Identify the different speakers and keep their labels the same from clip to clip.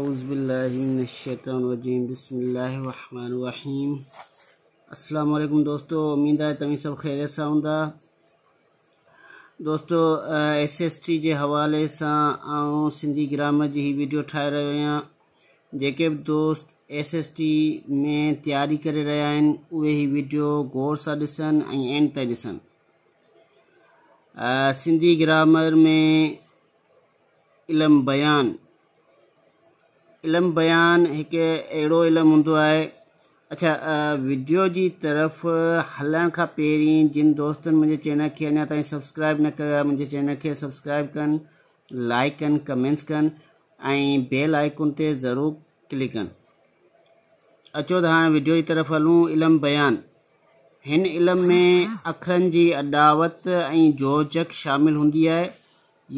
Speaker 1: अज़बिल्लिनशैतरजीम बसमीम अल्लाम दोस्तों उम्मीद है तभी सब खैर साउंदा दोस्तों एस एस टी के हवाले से ऐं सिंधी ग्रामर की हीअ वीडियो ठा रो जो जेके दोस्त एस एस टी में तैयारी कर रहा आहिनि वीडियो गौर से ॾिसनि एंड ताईं सिंधी ग्रामर में इलम बयान इलम बयान एक अड़ो इल्मु हों आहे अच्छा वीडियो की तरफ़ हलण का पहिरीं जिन दोस्त मुंहिंजे चैनल के अञा ताईं सब्सक्राइब न कयो आहे चैनल के सब्सक्राइब कनि लाइक कनि कमेंट्स कन ऐं बेल आइकन ते ज़रूरु क्लिक कनि अचो त हाणे वीडियो की तरफ़ हलूँ इलम बयान इन इलम में अखरन की अॾावत ऐं जोजक शामिल हूंदी आहे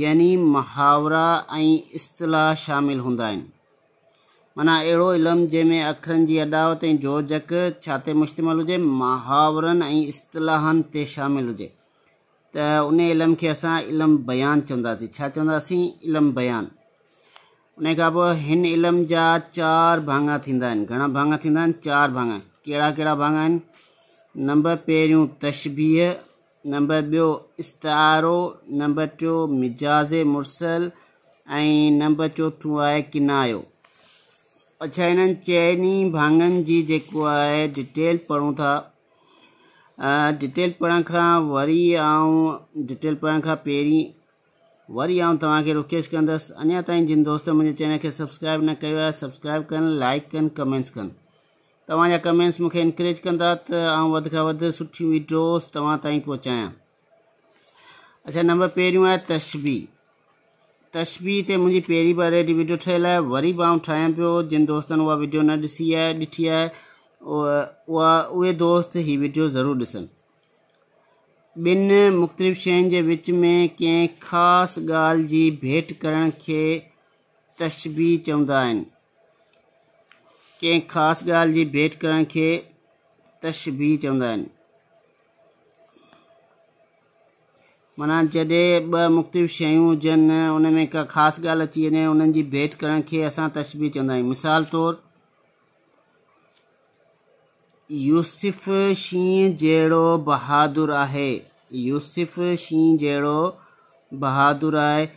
Speaker 1: यानी मुहावरा ऐं इस्तलाह शामिलु माना अहिड़ो इल्मु जंहिंमें अख़रनि जी अॾावत ऐं जोजक जक छा ते मुश्तमिल हुजे महावरनि ऐं इस्तलाहनि ते शामिलु हुजे त उन इल्म खे असां इल्म बयानु चवंदासीं छा चवंदासीं इल्म बयानु उन खां पोइ हिन इल्म जा चारि भाङा थींदा आहिनि घणा भाङा थींदा आहिनि चारि भाङा कहिड़ा कहिड़ा भाङा आहिनि नंबर पहिरियों तशबीह नंबर ॿियो इस्तारो नंबर टियों मिजाज़ मुर्सल ऐं नंबर चोथों आहे किनायो अछाइननि चइनी भाङनि जी जेको आहे डिटेल पढ़ूं था डिटेल पढ़ने खां वरी आऊं डिटेल पढ़ण खां पहिरीं वरी आऊं तव्हांखे रिक्वेस्ट कंदसि अञा ताईं जिन दोस्त मुंहिंजे चैनल खे सब्सक्राइब न कयो आहे सब्सक्राइब कनि लाइक कनि कमेंट्स कनि तव्हांजा कमेंट्स मूंखे इनक्रेज कंदा त आऊं वधि अच्छा नंबर पहिरियों है तशबी तस्वीर ते मुंहिंजी पहिरीं बार हेॾी वीडियो ठहियल आहे वरी बि आऊं ठाहियां पियो जिन दोस्तनि उहा वीडियो न ॾिसी आहे ॾिठी आहे उहा उहा उहे दोस्त ई वीडियो ज़रूरु ॾिसनि ॿिनि मुख़्तलिफ़ शयुनि जे विच में कंहिं ख़ासि ॻाल्हि जी भेट करण खे तशबी चवंदा आहिनि कंहिं ख़ासि ॻाल्हि जी भेट करण खे तचबी चवंदा आहिनि माना जडे ब मुख़्तलिफ़ शयूं उनमें उन में का ख़ासि ॻाल्हि अची वञे उन्हनि भेंट करण खे असां तशबी चवंदा मिसाल तौर यूसिफ शींहं जड़ो बहादुर आहे यूसिफ शींहं जड़ो बहादुर आहे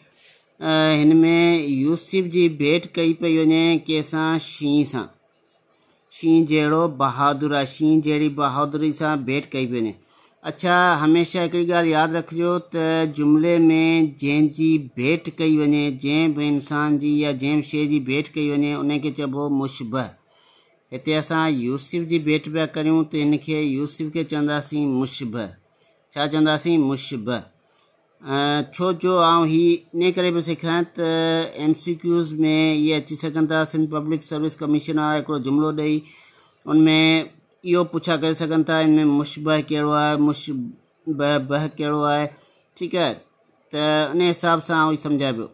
Speaker 1: हिन यूसिफ जी भेंट कई पई वञे कैसा शींहं से शींहं जड़ो बहादुर आहे शींहं जहिड़ी बहादुरी से भेंट कई पी वञे अच्छा हमेशा हिकिड़ी ॻाल्हि यादि रखिजो तो जुमले में जी भेट कई वे जंहिं भी इंसान जी या जंहिं शे शइ जी भेट कई वे उनखे चबो मुशबह हिते अस यूसुफ की भेट पिया करूँ तो इनके यूसुफ के खे चवंदासीं मुशबह छा चवंदासीं मुशबह छो जो आऊँ ही इन कर पियो सिखां त एम सी क्यूज़ में ये अची सघनि था सिंध पब्लिक सर्विस कमीशन वारा हिकिड़ो दई उनमें इहो पुछा करे सघनि था हिन में मुशबह कहिड़ो आहे मुशबह बह कहिड़ो आहे ठीकु आहे तो त उन हिसाब सां उहो सम्झाए पियो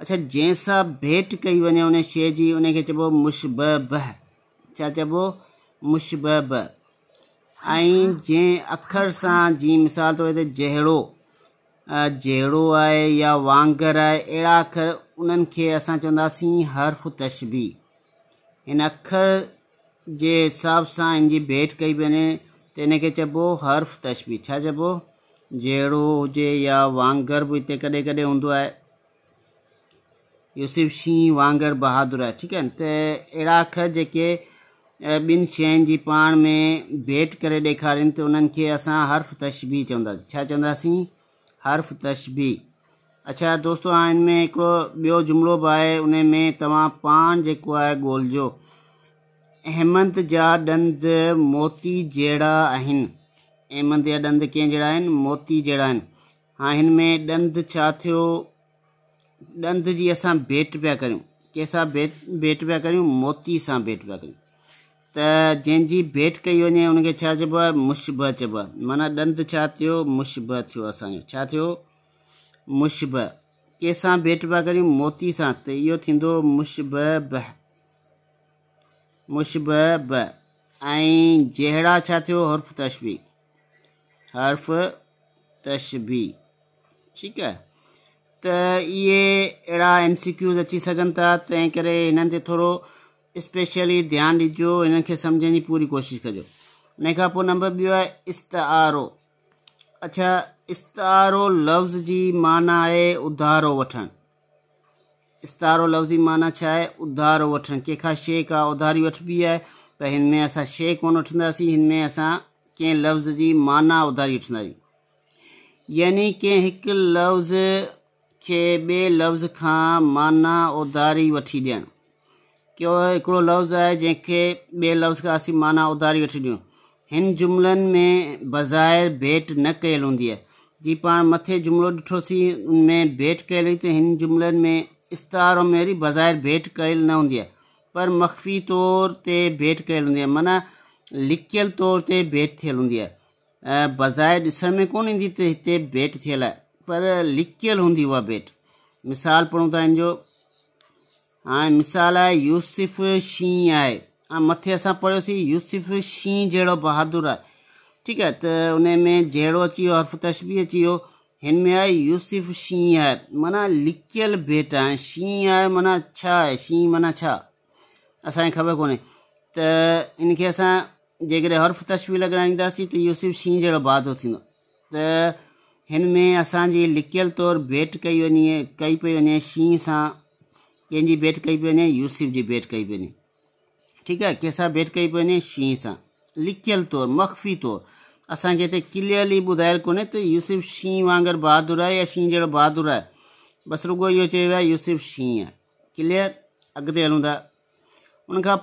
Speaker 1: अच्छा जंहिंसां भेंट कई वञे उन शइ जी उनखे चइबो मुशबह बह छा चइबो मुशबह बह ऐं जंहिं अखर सां जीअं मिसाल तौर तो ते जहिड़ो जहिड़ो आहे या वांगर आहे अहिड़ा अखर उन्हनि खे असां चवंदासीं हर्फ़ तशबी हिन अखर જે जी भेट कई बने तेने के चबो हर्फ તશબી छा चबो जहिड़ो जे या वांगर भी हिते कॾहिं कॾहिं हूंदो है इहो शी वांगर बहादुर है ठीक है त अहिड़ा अखर जेके बिन शयुनि जी पाण में भेट करे ॾेखारनि त उन्हनि खे असां हर्फ़ तशबी चवंदासीं छा चवंदासीं हर्फ़ तशबी अच्छा दोस्तो हाणे हिन में हिकिड़ो ॿियो जुमिलो बि आहे उन में तव्हां पाण जेको आहे ॻोल्हिजो अहमद जा ॾंद मोती जहिड़ा आहिनि अहमद जा ॾंद कीअं जहिड़ा मोती जहिड़ा आहिनि हा हिन में ॾंद छा थियो ॾंद जी असां भेट पिया करियूं कंहिंसां भेट भेट पिया करियूं मोती से भेट पे करियूं त जंहिंजी भेट कई वञे हुनखे छा चइबो आहे माना ॾंद छा थियो मुशबह थियो असांजो छा थियो भेट पिया करियूं मोती से त इहो थींदो मुशबह मुशब आइन जहिड़ा हर्फ़ तशबी हर्फ़ तशबी ठीक है तो ये अड़ा एम सी क्यूज़ अची सन था तंहिं करे स्पेशली ध्यान दिजो इन समझने की पूरी कोशिश कजो उन नंबर बो है इस्तारो अच्छा इस्तारो लफ़्ज़ की माना है उधारो वन इस्तारो लफ़्ज़ी माना छा आहे उधार वठणु कंहिंखां शइ का उधारी वी है त हिन में असां शइ कोन वठंदासीं हिन में असां कंहिं लफ़्ज़ की माना उधारी वठंदासीं यानी कंहिं हिकु लफ़्ज़ खे बे लफ़्ज़ का माना उधारी वी ॾियणु कहिड़ो हिकिड़ो लफ़्ज़ आहे जंहिंखे ॿिए लफ़्ज़ का अस माना उधारी वी ॾियूं हिन जुमलनि में बज़ाहिर भेंट न कल हूंदी है जी पा मथे जुमलो ॾिठोसीं उनमें भेंट कयल हुई त हिन जुमलनि में इस तरह मेरी बज़ाहिर भेंट कयल न हूंदी पर मख़फ़ी तौर ते भेंट कयल हूंदी आहे माना लिकियल तौर ते भेंट थियल हूंदी आहे बज़ाहिर में कोन ईंदी भेंट थियल है पर लिकियल होंगी वह भेंट मिसाल पढ़ू था हिन जो हाणे मिसाल आहे यूसिफ शींहुं आहे ऐं हाँ, मथे असां पढ़ियोसीं यूसिफ शींहुं जहिड़ो बहादुर आहे ठीकु आहे त उन में जहिड़ो अची वियो हर्फ़ तशबी अची वियो हिनमें यूसुफ शीहत माना लिकियल भेट आहे शींहं आहे माना छा आहे शींहं माना छा असांखे ख़बर कोन्हे त इनखे असां हर्फ़ तस्वीर लॻाईंदासीं तो यूसुफ शींहं जहिड़ो वादो थींदो त हिन में असांजी भेट कई वञे कई पई वञे शींहं से कंहिंजी भेट कई पई वञे यूसुफ की भेट कई पई वञे ठीकु आहे कंहिंसां भेट कई पई वञे शींहं से लिकियल तौर मख्फी तौर असा हिते क्लियरली बुधायल को यूसुफ शी शींहं बहादुर है या शी जो बहादुर है बस रुगो यो है वियो शी है क्लियर अगत हलूँ था उनखां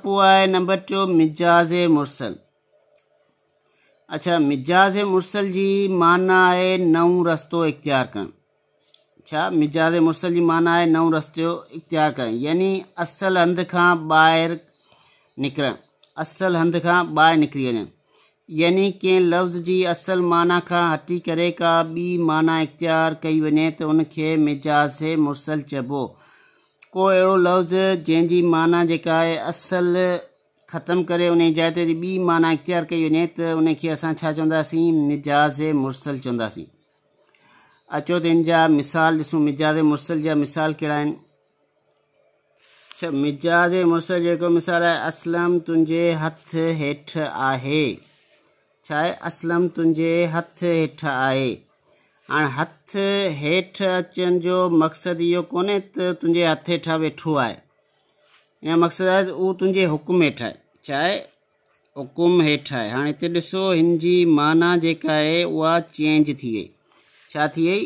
Speaker 1: नंबर टियों मिजाज़ मुरसल अच्छा मिजाज़ मुरसल जी माना है नव रस्तो इख़्तियार कर अच्छा मिजाज़ मुरसल जी माना है नव रस्तो इख़्तियार कर यानी असल हंध का बहर निकर असल हंध का बहर निकिरी वन यानी कि लफ्ज़ जी असल माना का हटी करे का ॿी माना इख़्तियार कई वञे तो उनखे मिजाज़ मुरसल चबो को अड़ो लफ़्ज़ जंहिंजी माना जेका असल खत्म करे उन जाइ ते बी माना इख़्तियार कई वञे त उनखे असां छा मिजाज़ मुरसल चवंदासीं अचो त हिन मिसाल ॾिसूं मिजाज़ मुरसल जा मिसाल कहिड़ा अच्छा मिजाज़ मुरसल जो मिसाल है असलम तुझे हथ हेठि आहे छाए असलम तुझे हथ हेठ आए हाँ हथ हेठ अचन जो मकसद यो को तुझे हथ हेठां वेठो आए इन मकसद है वो तुझे हुकुम हेठ आहे छाहे हुकुम हेठ आहे हाँ हिते ॾिसो हिन माना जेका चेंज थी थी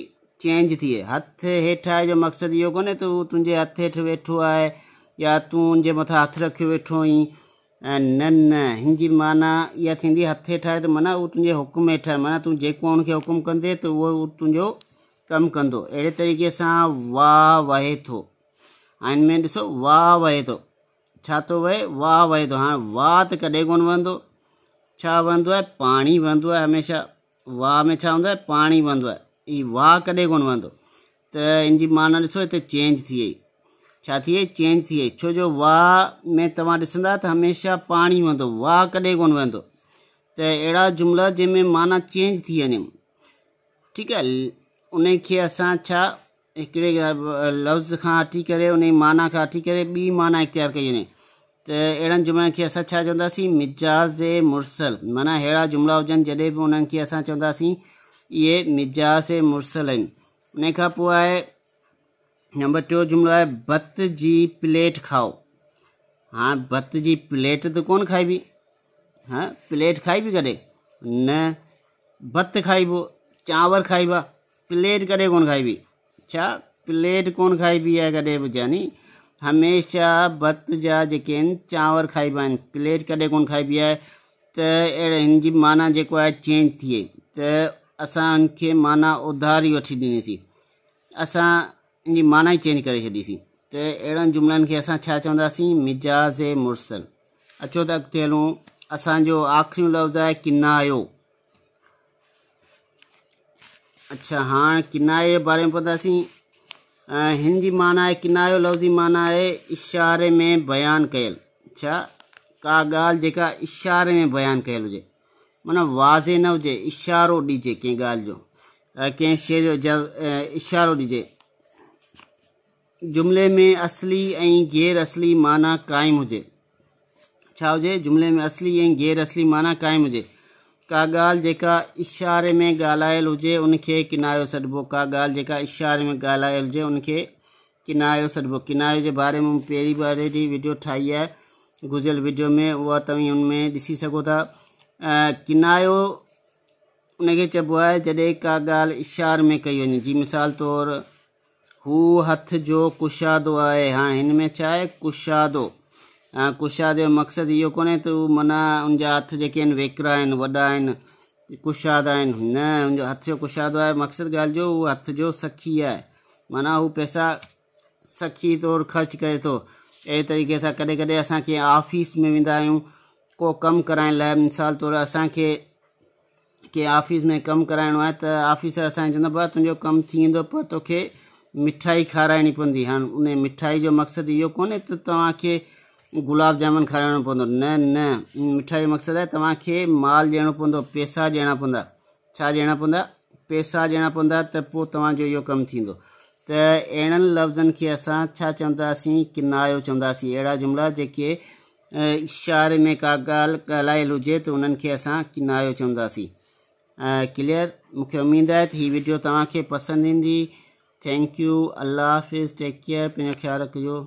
Speaker 1: चेंज थी हथ हेठ आहे जो मकसद यो को तुझे हथ हेठ वेठो आहे या तू उन मथां हथ रख वेठो ही न न हिन जी माना इहा थींदी हथु ठाहे त माना उहो तुंहिंजे हुकुम हेठा तूं जेको हुनखे हुकुम कंदे त उहो तुंहिंजो कमु कंदो अहिड़े तरीक़े सां वाह वहे थो ऐं में ॾिसो वाह वहे थो छा थो वहे वाह वहे थो हाणे वाह त कॾहिं कोन वहंदो छा वहंदो आहे पाणी वहंदो आहे हमेशह वाह में छा हूंदो आहे पाणी वहंदो आहे हीउ वाह कॾहिं कोन वहंदो त हिन जी माना ॾिसो हिते चेंज थी वई छा थिए चेंज थिए छो जो वाह में तव्हां ॾिसंदा त हमेशा पानी वेंदो वाह कॾहिं कोन वेंदो त अहिड़ा जुमिला जंहिंमें माना चेंज थी वञनि ठीकु आहे उनखे असां छा हिकिड़े लफ़्ज़ खां हटी करे उन माना खां हटी करे ॿी माना इख़्तियार कई वञे त अहिड़नि जुमलनि खे असां छा चवंदासीं मिजाज़ ए मुरसल माना अहिड़ा जुमला होजन जॾहिं भी उन्हनि खे असां चवंदासीं इहे मिजाज़ ए मुरसल आहिनि उनखां पोइ आहे नंबर टू जुमला है बत जी प्लेट खाओ हाँ बत जी प्लेट तो कौन खाई भी हाँ प्लेट खाई भी करे न बत खाई वो चावल खाई बा प्लेट करे कौन खाई भी अच्छा प्लेट कौन खाई भी है करे वो जानी हमेशा बत जा जकेन चावल खाई बान प्लेट करे कौन खाई भी है तो अहिड़े जी माना जो है चेंज थिए तो असा उनके माना उधार वी दिनी ॾिनीसीं असा जी माना ही चेंज कर छॾीसीं तो अच्छा सी अहिड़नि जुमलनि खे असां छा मिजाज़ ए मुर्सल अचो त अॻिते हलूं आखिरी लफ़्ज़ है किनायो अच्छा हाँ किनाए बारे में पवंदासीं हिन माना आहे किनायो लफ़्ज़ माना आहे इशारे में बयान कयल छा अच्छा, का ॻाल्हि जेका इशारे में बयान कल हुजे माना वाज़े न हो इशारो ॾिजे कें ॻाल्हि जो कंहिं शइ जो इशारो ॾिजे जुमले में असली ऐं गैर असली माना कायम हुजे छा हुजे जुमले में असली ऐं गैर असली माना कायम हुजे का ॻाल्हि जेका इशारे में ॻाल्हायल हुजे उनखे किनायो सॾिबो का ॻाल्हि जेका इशारे में ॻाल्हायल हुजे उनखे किनायो सॾिबो किनायो जे बारे में मूं बारे बार जी वीडियो ठाई है गुजरियल वीडियो में उहा तव्हीं उनमें ॾिसी सघो किनायो उनखे चइबो आहे जॾहिं का ॻाल्हि इशारे में कई वञे जी मिसाल तौरु हु हथ जो कुशादो आए हाँ इनमें चाहे कुशादो हाँ, कुशाद जो मक़सदु इहो मकसद त को मना उनका हथ जेके वेकरा वा आहिनि कुशाद न उन हथ जो कुशादो आहे मकसद गाल जो वो हथ जो सखी है माना वो पैसा सखी तौर ख़र्च करे तो अड़े तरीक़े से कदें कॾहिं अस ऑफिस में वा को कम कराने ला मिसाल तौर अस ऑफिस में कम कराइणो है तो ऑफिसर अस तुझे कम थी वेंदो पर तोखे मिठाई खाराइणी पवी हाँ उन मिठाई जो मकसद यो को तो तव्हांखे गुलाब जामुन खाराइणो पव न न मिठाई जो मक़सदु आहे तव्हांखे माल ॾियणो पवंदो पैसा ॾियणा पवंदा छा ॾियणा पैसा ॾियणा पवंदा तो पोइ तव्हांजो इहो कमु थींदो त अहिड़नि लफ़्ज़नि खे असां छा चवंदासीं की नायो चवंदासीं अहिड़ा में का ॻाल्हि ॻाल्हायल हुजे त उन्हनि खे असां किनायो चवंदासीं क्लियर मूंखे उमेदु आहे त वीडियो तव्हांखे पसंद इंदी थैंक यू अल्लाह हाफिज़ टेक केयर अपना ख्याल रखियो